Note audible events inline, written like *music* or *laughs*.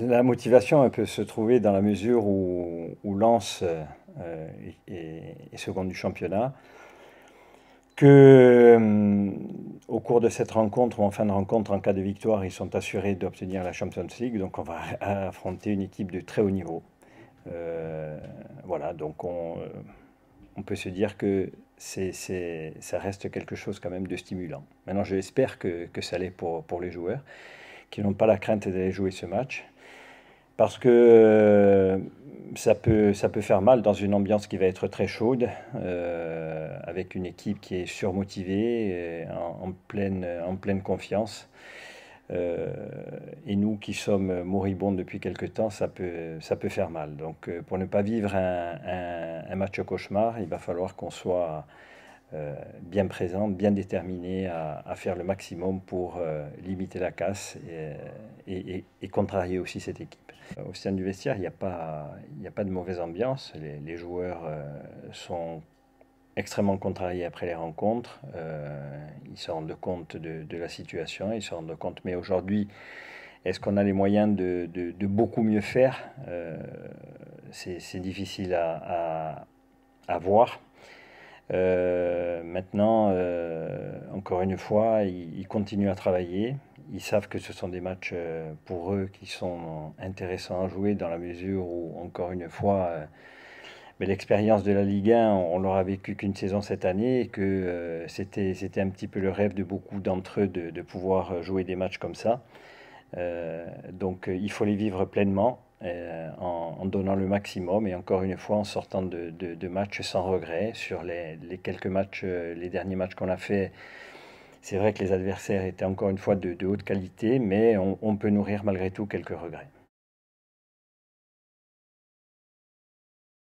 la motivation peut se trouver dans la mesure où, où euh, euh, est, seconde du championnat. Que euh, au cours de cette rencontre ou en fin de rencontre, en cas de victoire, ils sont assurés d'obtenir la Champions League. Donc on va *laughs* affronter une équipe de très haut niveau. voilà, donc on, peut se dire que c'est, ça reste quelque chose quand même de stimulant. Maintenant, j'espère que, que ça l'est pour, pour les joueurs qui n'ont pas la crainte d'aller jouer ce match parce que euh, ça peut, ça peut faire mal dans une ambiance qui va être très chaude, euh, avec une équipe qui est surmotivée, euh, en, pleine, en pleine confiance. et nous qui sommes moribonds depuis quelque temps, ça peut, ça peut faire mal. Donc pour ne pas vivre un match au cauchemar, il va falloir qu'on soit euh, bien présent, bien déterminé à, faire le maximum pour euh, limiter la casse euh, et, contrarier aussi cette équipe. Au sein du vestiaire, il n'y a, pas, pas de mauvaise ambiance. Les, joueurs sont extrêmement contrariés après les rencontres. ils se rendent compte de, la situation, ils se rendent compte. Mais aujourd'hui, est-ce qu'on a les moyens de, beaucoup mieux faire C'est difficile à, à voir. Euh, maintenant, euh, encore une fois, ils, continuent à travailler. Ils savent que ce sont des matchs euh, pour eux qui sont intéressants à jouer dans la mesure où, encore une fois, mais l'expérience de la Ligue 1, on, ne l'aura vécu qu'une saison cette année et que c'était, c'était un petit peu le rêve de beaucoup d'entre eux de, de pouvoir jouer des matchs comme ça. donc il faut les vivre pleinement euh, en, donnant le maximum et encore une fois en sortant de, matchs sans regret. Sur les, quelques matchs, euh, les derniers matchs qu'on a fait, c'est vrai que les adversaires étaient encore une fois de, haute qualité, mais on peut nourrir malgré tout quelques regrets.